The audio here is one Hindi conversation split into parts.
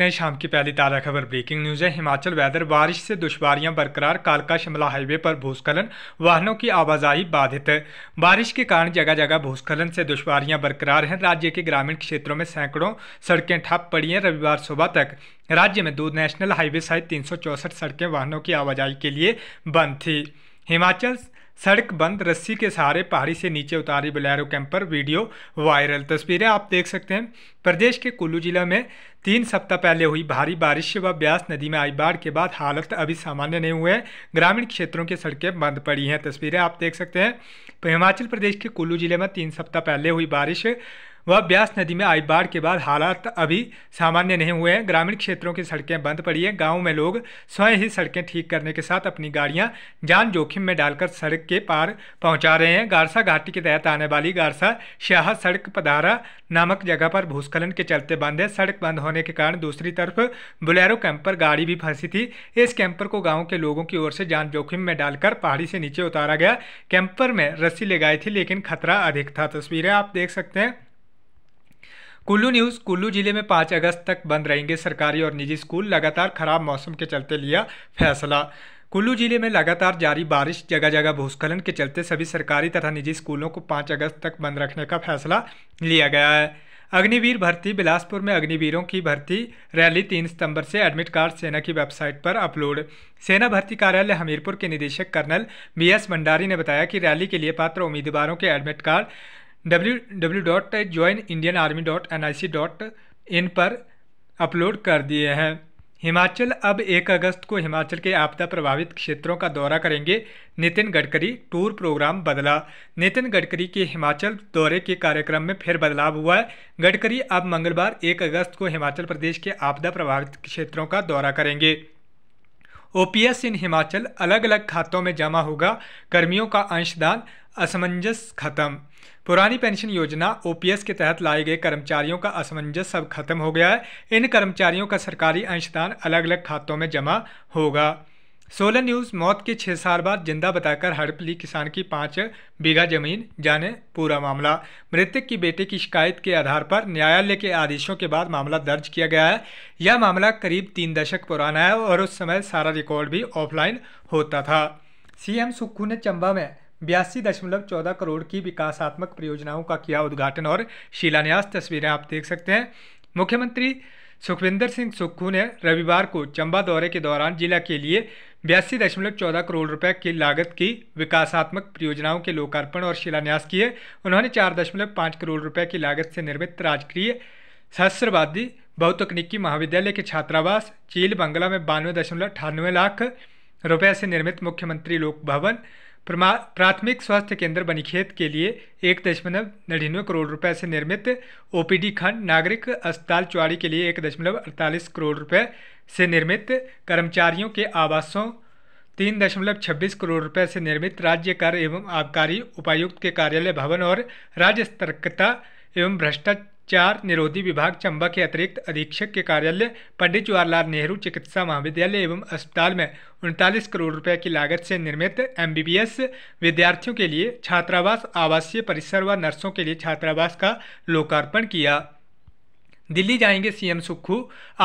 रहे शाम की पहली ताज़ा खबर ब्रेकिंग न्यूज़ है हिमाचल वेदर बारिश से दुशवारियां बरकरार कालका शिमला हाईवे पर भूस्खलन वाहनों की आवाजाही बाधित है बारिश के कारण जगह जगह भूस्खलन से दुशवारियां बरकरार हैं राज्य के ग्रामीण क्षेत्रों में सैकड़ों सड़कें ठप पड़ी हैं रविवार सुबह तक राज्य में दो नेशनल हाईवे सहित तीन सड़कें वाहनों की आवाजाही के लिए बंद थी हिमाचल सड़क बंद रस्सी के सहारे पहाड़ी से नीचे उतारी बलैरो कैंपर वीडियो वायरल तस्वीरें आप देख सकते हैं प्रदेश के कुल्लू जिला में तीन सप्ताह पहले हुई भारी बारिश व ब्यास नदी में आई बाढ़ के बाद हालत अभी सामान्य नहीं हुए ग्रामीण क्षेत्रों की सड़कें बंद पड़ी हैं तस्वीरें आप देख सकते हैं हिमाचल प्रदेश के कुल्लू जिले में तीन सप्ताह पहले हुई बारिश वह ब्यास नदी में आई बाढ़ के बाद हालात अभी सामान्य नहीं हुए हैं ग्रामीण क्षेत्रों की सड़कें बंद पड़ी हैं गाँव में लोग स्वयं ही सड़कें ठीक करने के साथ अपनी गाड़ियाँ जान जोखिम में डालकर सड़क के पार पहुँचा रहे हैं गारसा घाटी के तहत आने वाली गारसा श्याह सड़क पदारा नामक जगह पर भूस्खलन के चलते बंद है सड़क बंद होने के कारण दूसरी तरफ बुलेरो कैंपर गाड़ी भी फंसी थी इस कैंपर को गाँव के लोगों की ओर से जान जोखिम में डालकर पहाड़ी से नीचे उतारा गया कैंपर में रस्सी लगाई थी लेकिन खतरा अधिक था तस्वीरें आप देख सकते हैं कुल्लू न्यूज़ कुल्लू जिले में पाँच अगस्त तक बंद रहेंगे सरकारी और निजी स्कूल लगातार खराब मौसम के चलते लिया फैसला कुल्लू जिले में लगातार जारी बारिश जगह जगह भूस्खलन के चलते सभी सरकारी तथा निजी स्कूलों को पाँच अगस्त तक बंद रखने का फैसला लिया गया है अग्निवीर भर्ती बिलासपुर में अग्निवीरों की भर्ती रैली तीन सितंबर से एडमिट कार्ड सेना की वेबसाइट पर अपलोड सेना भर्ती कार्यालय हमीरपुर के निदेशक कर्नल बी एस भंडारी ने बताया कि रैली के लिए पात्र उम्मीदवारों के admit card W W dot join Indian army dot N I C dot in पर अपलोड कर दिए हैं हिमाचल अब एक अगस्त को हिमाचल के आपदा प्रभावित क्षेत्रों का दौरा करेंगे नितिन गडकरी टूर प्रोग्राम बदला नितिन गडकरी के हिमाचल दौरे के कार्यक्रम में फिर बदलाव हुआ है गडकरी अब मंगलवार एक अगस्त को हिमाचल प्रदेश के आपदा प्रभावित क्षेत्रों का दौरा करेंगे ओपीएस इन हिमाचल अलग अलग खातों में जमा होगा कर्मियों का अंशदान असमंजस खत्म पुरानी पेंशन योजना ओपीएस के तहत लाए गए कर्मचारियों का असमंजस सब खत्म हो गया है इन कर्मचारियों का सरकारी अंशदान अलग अलग खातों में जमा होगा सोलन न्यूज़ मौत के छह साल बाद जिंदा बताकर हड़पली किसान की पाँच बीघा जमीन जाने पूरा मामला मृतक की बेटे की शिकायत के आधार पर न्यायालय के आदेशों के बाद मामला दर्ज किया गया है यह मामला करीब तीन दशक पुराना है और उस समय सारा रिकॉर्ड भी ऑफलाइन होता था सीएम सुक्खू ने चंबा में बयासी दशमलव चौदह करोड़ की विकासात्मक परियोजनाओं का किया उद्घाटन और शिलान्यास तस्वीरें आप देख सकते हैं मुख्यमंत्री सुखविंदर सिंह सुक्खू ने रविवार को चंबा दौरे के दौरान जिला के लिए बयासी दशमलव चौदह करोड़ रुपए की लागत की विकासात्मक परियोजनाओं के लोकार्पण और शिलान्यास किए उन्होंने चार दशमलव पाँच करोड़ रुपए की लागत से निर्मित राजकीय सहस्त्रवादी बहुतकनीकी महाविद्यालय के छात्रावास चील बंगला में बानवे दशमलव अठानवे लाख रुपये से निर्मित मुख्यमंत्री लोक भवन प्राथमिक स्वास्थ्य केंद्र बनीखेत के लिए एक दशमलव नड़िन्नवे करोड़ रुपए से निर्मित ओपीडी खंड नागरिक अस्पताल चुआड़ी के लिए एक दशमलव अड़तालीस करोड़ रुपए से निर्मित कर्मचारियों के आवासों तीन दशमलव छब्बीस करोड़ रुपए से निर्मित राज्य कर एवं आबकारी उपायुक्त के कार्यालय भवन और राज्य सतर्कता एवं भ्रष्टाचार चार निरोधी विभाग चंबा के अतिरिक्त अधीक्षक के कार्यालय पंडित जवाहरलाल नेहरू चिकित्सा महाविद्यालय एवं अस्पताल में उनतालीस करोड़ रुपए की लागत से निर्मित एमबीबीएस विद्यार्थियों के लिए छात्रावास आवासीय परिसर व नर्सों के लिए छात्रावास का लोकार्पण किया दिल्ली जाएंगे सीएम सुक्खू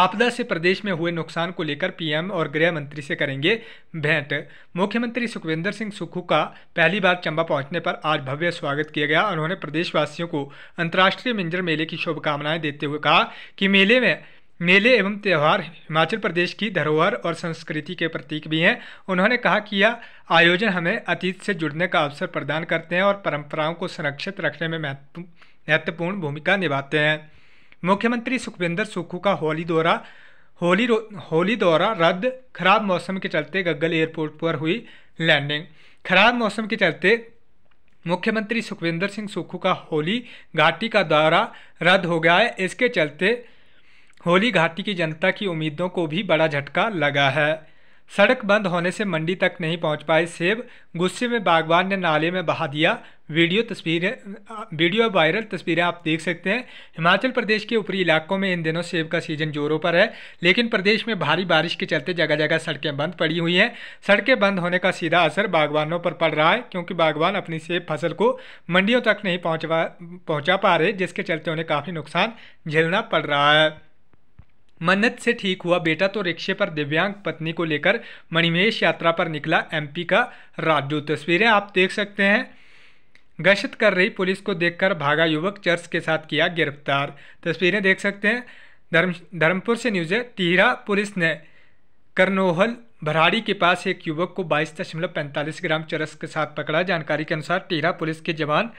आपदा से प्रदेश में हुए नुकसान को लेकर पीएम और गृह मंत्री से करेंगे भेंट मुख्यमंत्री सुखविंदर सिंह सुक्खू का पहली बार चंबा पहुंचने पर आज भव्य स्वागत किया गया उन्होंने प्रदेशवासियों को अंतर्राष्ट्रीय मिंजर मेले की शुभकामनाएं देते हुए कहा कि मेले में मेले एवं त्यौहार हिमाचल प्रदेश की धरोहर और संस्कृति के प्रतीक भी हैं उन्होंने कहा कि यह आयोजन हमें अतीत से जुड़ने का अवसर प्रदान करते हैं और परंपराओं को संरक्षित रखने में महत्वपूर्ण भूमिका निभाते हैं मुख्यमंत्री सुखविंदर सुक्खू का होली दौरा होली होली दौरा रद्द खराब मौसम के चलते गग्गल एयरपोर्ट पर हुई लैंडिंग खराब मौसम के चलते मुख्यमंत्री सुखविंदर सिंह सुक्खू का होली घाटी का दौरा रद्द हो गया है इसके चलते होली घाटी की जनता की उम्मीदों को भी बड़ा झटका लगा है सड़क बंद होने से मंडी तक नहीं पहुंच पाए सेब गुस्से में बागवान ने नाले में बहा दिया वीडियो तस्वीरें वीडियो वायरल तस्वीरें आप देख सकते हैं हिमाचल प्रदेश के ऊपरी इलाकों में इन दिनों सेब का सीजन जोरों पर है लेकिन प्रदेश में भारी बारिश के चलते जगह जगह सड़कें बंद पड़ी हुई हैं सड़कें बंद होने का सीधा असर बागवानों पर पड़ रहा है क्योंकि बागवान अपनी सेब फसल को मंडियों तक नहीं पहुँचवा पहुँचा पा रहे जिसके चलते उन्हें काफ़ी नुकसान झेलना पड़ रहा है मन्नत से ठीक हुआ बेटा तो रिक्शे पर दिव्यांग पत्नी को लेकर मणिमेश यात्रा पर निकला एमपी का राजदूत तस्वीरें आप देख सकते हैं गश्त कर रही पुलिस को देखकर भागा युवक चर्च के साथ किया गिरफ्तार तस्वीरें देख सकते हैं धर्म धर्मपुर से न्यूज़ है तिहरा पुलिस ने करनोहल भराड़ी के पास एक युवक को बाईस दशमलव पैंतालीस ग्राम चरस के साथ पकड़ा जानकारी के अनुसार टीरा पुलिस के जवान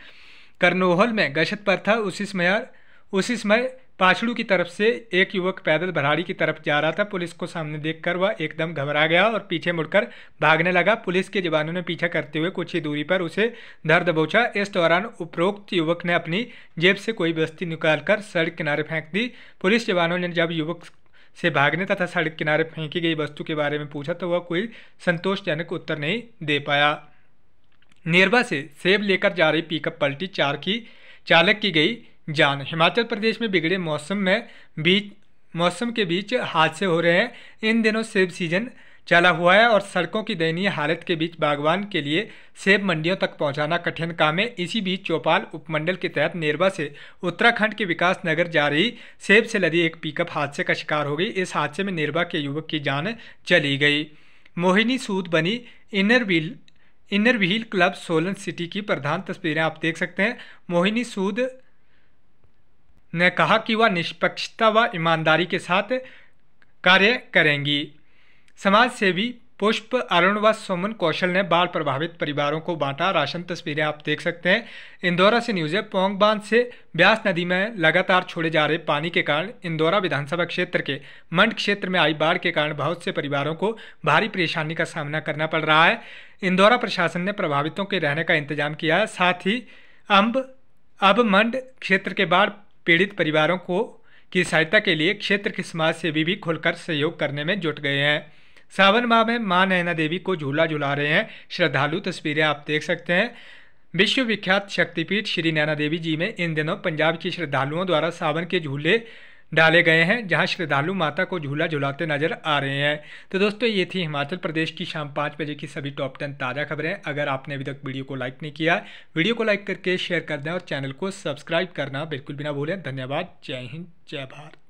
करनोहल में गश्त पर था उसी समय उसी समय पाछड़ू की तरफ से एक युवक पैदल भराड़ी की तरफ जा रहा था पुलिस को सामने देखकर वह एकदम घबरा गया और पीछे मुड़कर भागने लगा पुलिस के जवानों ने पीछा करते हुए कुछ ही दूरी पर उसे धर दबोचा इस दौरान उपरोक्त युवक ने अपनी जेब से कोई बस्ती निकालकर सड़क किनारे फेंक दी पुलिस जवानों ने जब युवक से भागने तथा सड़क किनारे फेंकी गई वस्तु के बारे में पूछा तो वह कोई संतोषजनक उत्तर नहीं दे पाया नेरवा से सेब लेकर जा रही पिकअप पलटी चार की चालक की गई जान हिमाचल प्रदेश में बिगड़े मौसम में बीच मौसम के बीच हादसे हो रहे हैं इन दिनों सेब सीजन चला हुआ है और सड़कों की दयनीय हालत के बीच बागवान के लिए सेब मंडियों तक पहुंचाना कठिन काम है इसी बीच चौपाल उपमंडल के तहत नेरवा से उत्तराखंड के विकास नगर जा रही सेब से लदी एक पिकअप हादसे का शिकार हो गई इस हादसे में नेरवा के युवक की जान चली गई मोहिनी सूद बनी inner wheel inner wheel club Solan city की प्रधान तस्वीरें आप देख सकते हैं मोहिनी सूद ने कहा कि वह निष्पक्षता व ईमानदारी के साथ कार्य करेंगी समाज सेवी पुष्प अरुण व सुमन कौशल ने बाढ़ प्रभावित परिवारों को बांटा राशन तस्वीरें आप देख सकते हैं इंदौरा से न्यूज़ है पोंग बांध से ब्यास नदी में लगातार छोड़े जा रहे पानी के कारण इंदौरा विधानसभा क्षेत्र के मंड क्षेत्र में आई बाढ़ के कारण बहुत से परिवारों को भारी परेशानी का सामना करना पड़ रहा है इंदौरा प्रशासन ने प्रभावितों के रहने का इंतजाम किया है साथ ही अम्ब अब मंड क्षेत्र के बाढ़ पीड़ित परिवारों को की सहायता के लिए क्षेत्र के समाज से भी, भी खुलकर सहयोग करने में जुट गए हैं सावन माह में मां नैना देवी को झूला झूला रहे हैं श्रद्धालु तस्वीरें आप देख सकते हैं विश्वविख्यात शक्तिपीठ श्री नैना देवी जी में इन दिनों पंजाब के श्रद्धालुओं द्वारा सावन के झूले डाले गए हैं जहां श्रद्धालु माता को झूला झुलाते नजर आ रहे हैं तो दोस्तों ये थी हिमाचल प्रदेश की शाम पाँच बजे की सभी टॉप टेन ताज़ा खबरें अगर आपने अभी तक वीडियो को लाइक नहीं किया वीडियो को लाइक करके शेयर कर दें और चैनल को सब्सक्राइब करना बिल्कुल भी ना भूलें धन्यवाद जय हिंद जय भारत